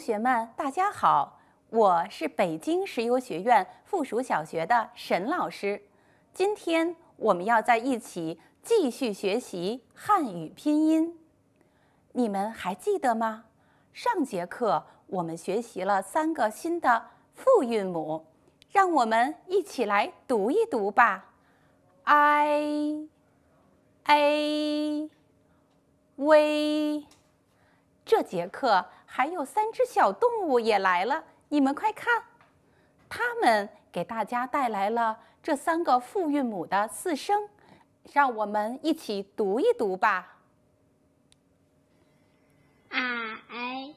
同学们，大家好！我是北京石油学院附属小学的沈老师。今天我们要在一起继续学习汉语拼音。你们还记得吗？上节课我们学习了三个新的复韵母，让我们一起来读一读吧：i、a、v。这节课。还有三只小动物也来了，你们快看，他们给大家带来了这三个复韵母的四声，让我们一起读一读吧。i，i。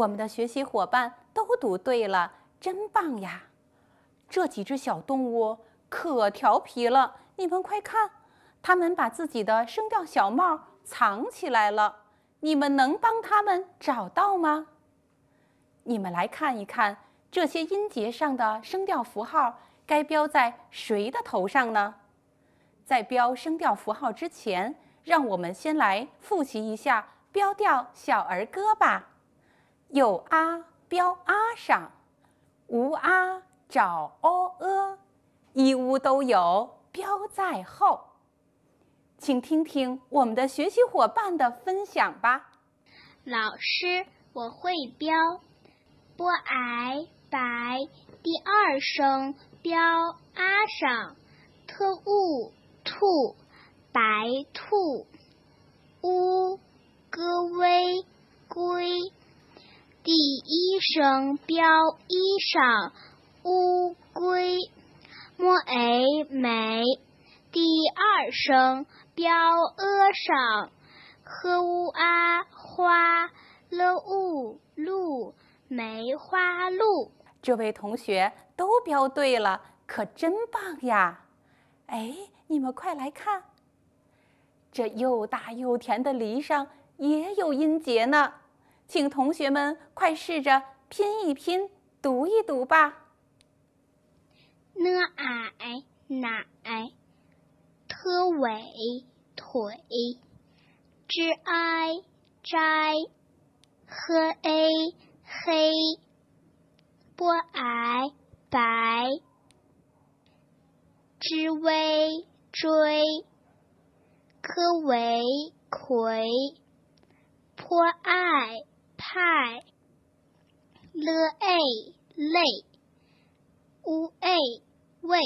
我们的学习伙伴都读对了，真棒呀！这几只小动物可调皮了，你们快看，它们把自己的声调小帽藏起来了。你们能帮它们找到吗？你们来看一看，这些音节上的声调符号该标在谁的头上呢？在标声调符号之前，让我们先来复习一下标调小儿歌吧。有啊标啊上，无啊找哦呃，一屋都有标在后，请听听我们的学习伙伴的分享吧。老师，我会标，b a 白第二声标啊上，t u 兔白兔，u g u 龟。第一声标一裳，乌龟，m a 没；第二声标二上 h u a 花，l u 鹿，梅花鹿。这位同学都标对了，可真棒呀！哎，你们快来看，这又大又甜的梨上也有音节呢。请同学们快试着拼一拼，读一读吧。n a 奶，t u 腿，z i 摘，h a 黑，b a 白，z u 追，k u 葵 p i hi l ei 类，w ei 喂，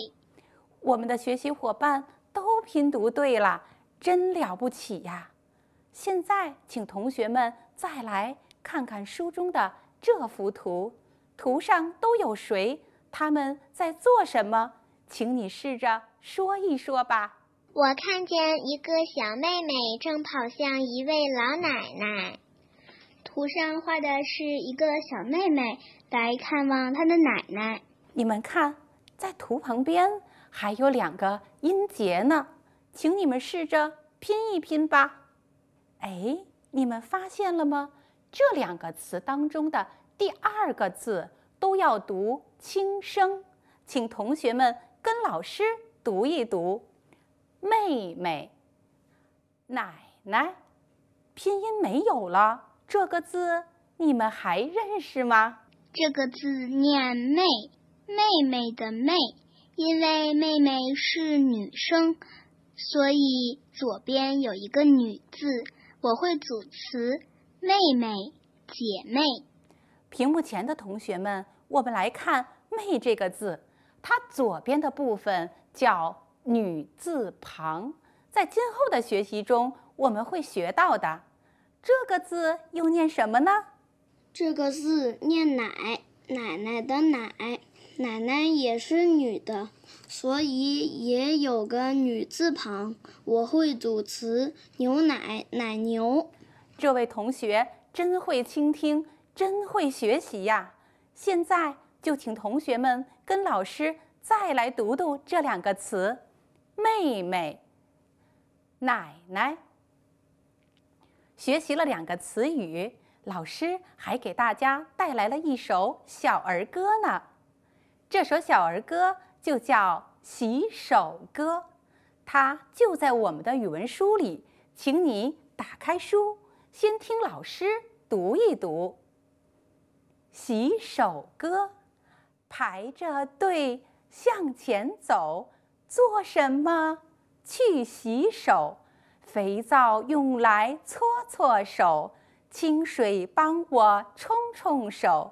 我们的学习伙伴都拼读对了，真了不起呀！现在，请同学们再来看看书中的这幅图，图上都有谁？他们在做什么？请你试着说一说吧。我看见一个小妹妹正跑向一位老奶奶。图上画的是一个小妹妹来看望她的奶奶。你们看，在图旁边还有两个音节呢，请你们试着拼一拼吧。哎，你们发现了吗？这两个词当中的第二个字都要读轻声。请同学们跟老师读一读：妹妹、奶奶，拼音没有了。这个字你们还认识吗？这个字念妹，妹妹的妹，因为妹妹是女生，所以左边有一个女字。我会组词：妹妹、姐妹。屏幕前的同学们，我们来看妹这个字，它左边的部分叫女字旁。在今后的学习中，我们会学到的。这个字又念什么呢？这个字念奶奶奶的奶奶奶也是女的，所以也有个女字旁。我会组词：牛奶、奶牛。这位同学真会倾听，真会学习呀！现在就请同学们跟老师再来读读这两个词：妹妹、奶奶。学习了两个词语，老师还给大家带来了一首小儿歌呢。这首小儿歌就叫《洗手歌》，它就在我们的语文书里。请你打开书，先听老师读一读。洗手歌，排着队向前走，做什么？去洗手。肥皂用来搓搓手，清水帮我冲冲手，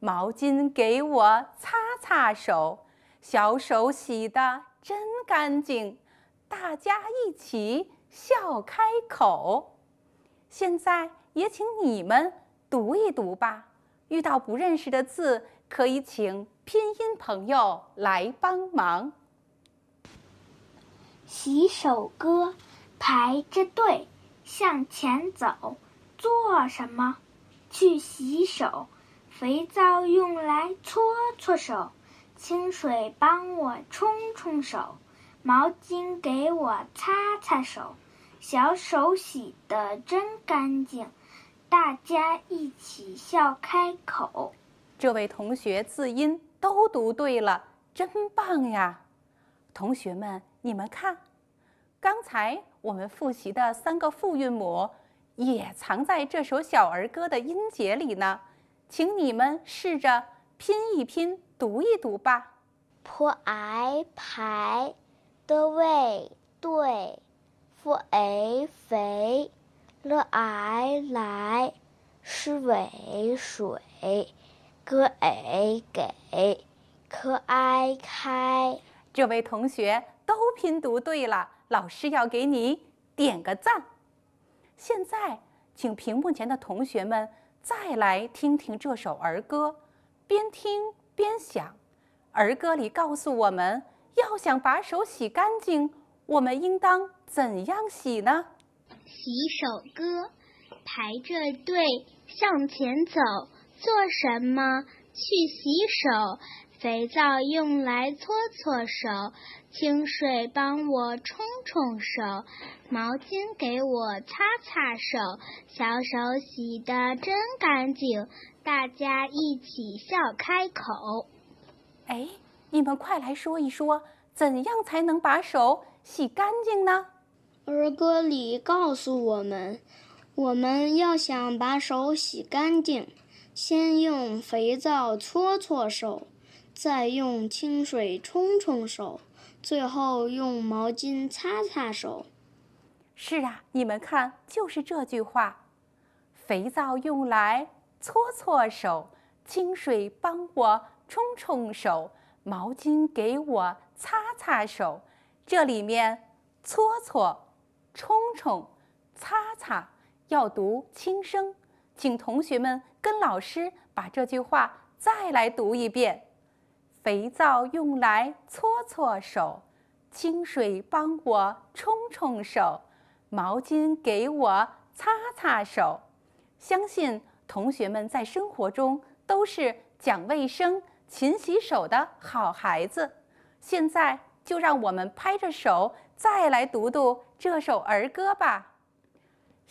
毛巾给我擦擦手，小手洗的真干净，大家一起笑开口。现在也请你们读一读吧，遇到不认识的字，可以请拼音朋友来帮忙。洗手歌。排着队向前走，做什么？去洗手，肥皂用来搓搓手，清水帮我冲冲手，毛巾给我擦擦手，小手洗的真干净，大家一起笑开口。这位同学字音都读对了，真棒呀！同学们，你们看。刚才我们复习的三个复韵母，也藏在这首小儿歌的音节里呢，请你们试着拼一拼，读一读吧。p i 排，d i 对，f a i 肥，l ai 来，sh ui 水，g ei 给，k ai 开。这位同学。都拼读对了，老师要给你点个赞。现在，请屏幕前的同学们再来听听这首儿歌，边听边想，儿歌里告诉我们要想把手洗干净，我们应当怎样洗呢？洗手歌，排着队向前走，做什么？去洗手。肥皂用来搓搓手，清水帮我冲冲手，毛巾给我擦擦手，小手洗得真干净。大家一起笑开口。哎，你们快来说一说，怎样才能把手洗干净呢？儿歌里告诉我们，我们要想把手洗干净，先用肥皂搓搓手。再用清水冲冲手，最后用毛巾擦擦手。是啊，你们看，就是这句话：肥皂用来搓搓手，清水帮我冲冲手，毛巾给我擦擦手。这里面搓搓、冲冲、擦擦要读轻声，请同学们跟老师把这句话再来读一遍。肥皂用来搓搓手，清水帮我冲冲手，毛巾给我擦擦手。相信同学们在生活中都是讲卫生、勤洗手的好孩子。现在就让我们拍着手再来读读这首儿歌吧，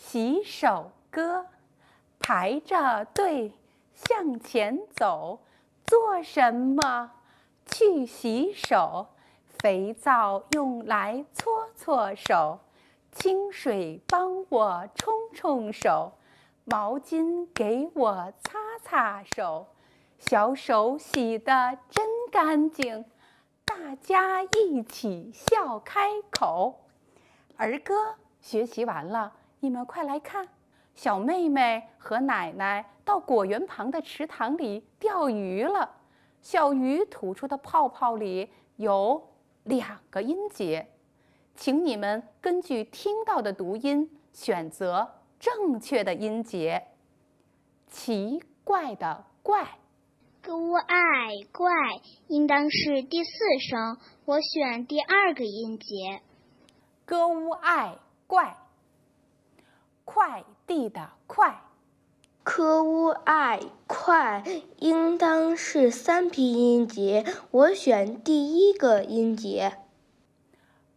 《洗手歌》，排着队向前走，做什么？去洗手，肥皂用来搓搓手，清水帮我冲冲手，毛巾给我擦擦手，小手洗的真干净，大家一起笑开口。儿歌学习完了，你们快来看，小妹妹和奶奶到果园旁的池塘里钓鱼了。小鱼吐出的泡泡里有两个音节，请你们根据听到的读音选择正确的音节。奇怪的怪，g u a i 怪，应当是第四声，我选第二个音节，g u a i 怪。快递的快。k u i 快，应当是三拼音节，我选第一个音节。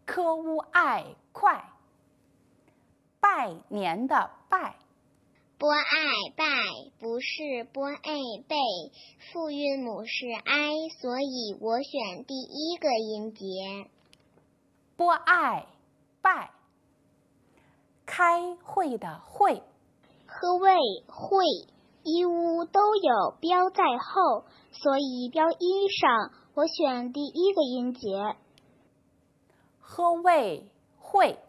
k u i 快。拜年的拜。b a i 拜，不是 b a i 背，复韵母是 i，所以我选第一个音节。b a i 拜。开会的会。hui 会，衣屋都有标在后，所以标衣上，我选第一个音节。hui 会。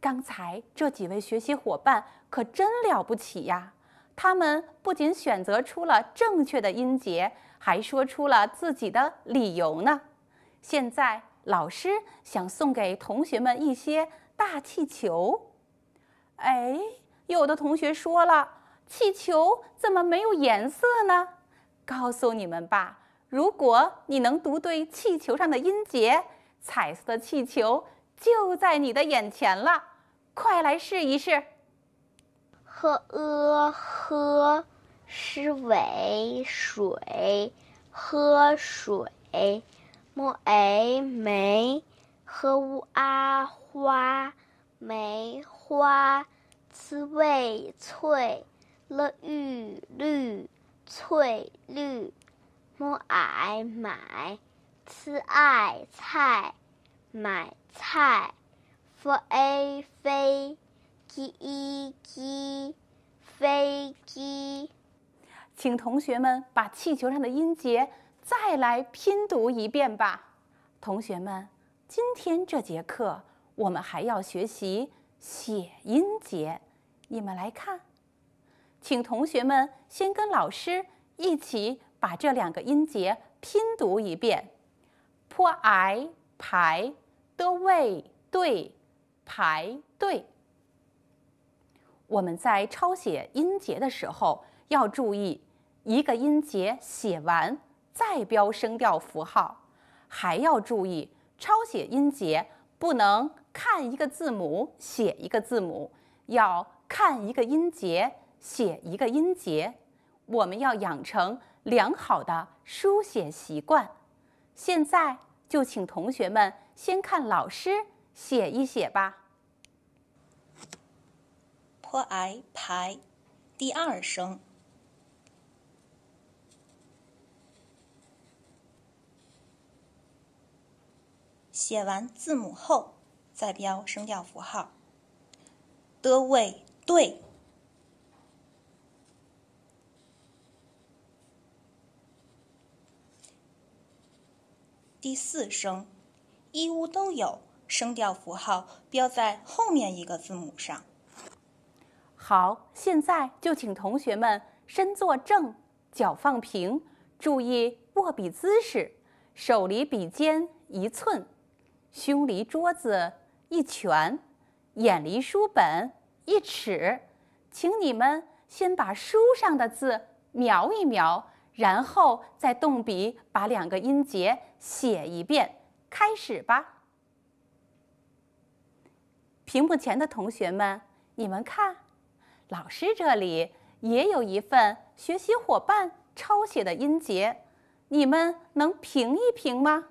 刚才这几位学习伙伴可真了不起呀！他们不仅选择出了正确的音节，还说出了自己的理由呢。现在老师想送给同学们一些大气球，哎。有的同学说了，气球怎么没有颜色呢？告诉你们吧，如果你能读对气球上的音节，彩色的气球就在你的眼前了。快来试一试。h e h sh u 水，喝水。m e 梅，h u a 花，梅花。c u i 翠，l u 绿，翠绿，m a i 买，c a i 菜，买菜，f a 飞，j i 机，飞机。请同学们把气球上的音节再来拼读一遍吧。同学们，今天这节课我们还要学习写音节。你们来看，请同学们先跟老师一起把这两个音节拼读一遍：p i 排，d 位对，排队。我们在抄写音节的时候要注意，一个音节写完再标声调符号，还要注意抄写音节不能看一个字母写一个字母，要。看一个音节，写一个音节。我们要养成良好的书写习惯。现在就请同学们先看老师写一写吧。p a 排，第二声。写完字母后，再标声调符号。的位。对，第四声，一屋都有，声调符号标在后面一个字母上。好，现在就请同学们身坐正，脚放平，注意握笔姿势，手离笔尖一寸，胸离桌子一拳，眼离书本。一尺，请你们先把书上的字描一描，然后再动笔把两个音节写一遍。开始吧！屏幕前的同学们，你们看，老师这里也有一份学习伙伴抄写的音节，你们能评一评吗？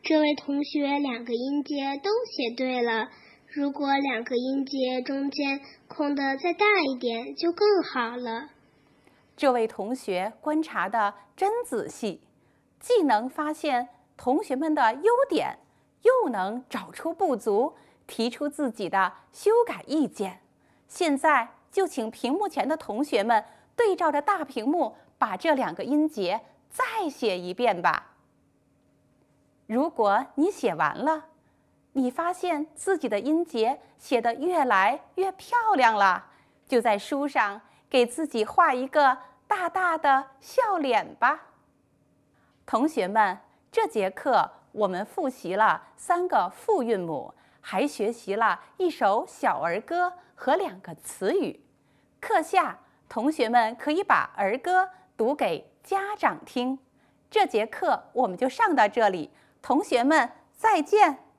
这位同学两个音节都写对了。如果两个音节中间空的再大一点，就更好了。这位同学观察的真仔细，既能发现同学们的优点，又能找出不足，提出自己的修改意见。现在就请屏幕前的同学们对照着大屏幕，把这两个音节再写一遍吧。如果你写完了。你发现自己的音节写得越来越漂亮了，就在书上给自己画一个大大的笑脸吧。同学们，这节课我们复习了三个复韵母，还学习了一首小儿歌和两个词语。课下，同学们可以把儿歌读给家长听。这节课我们就上到这里，同学们再见。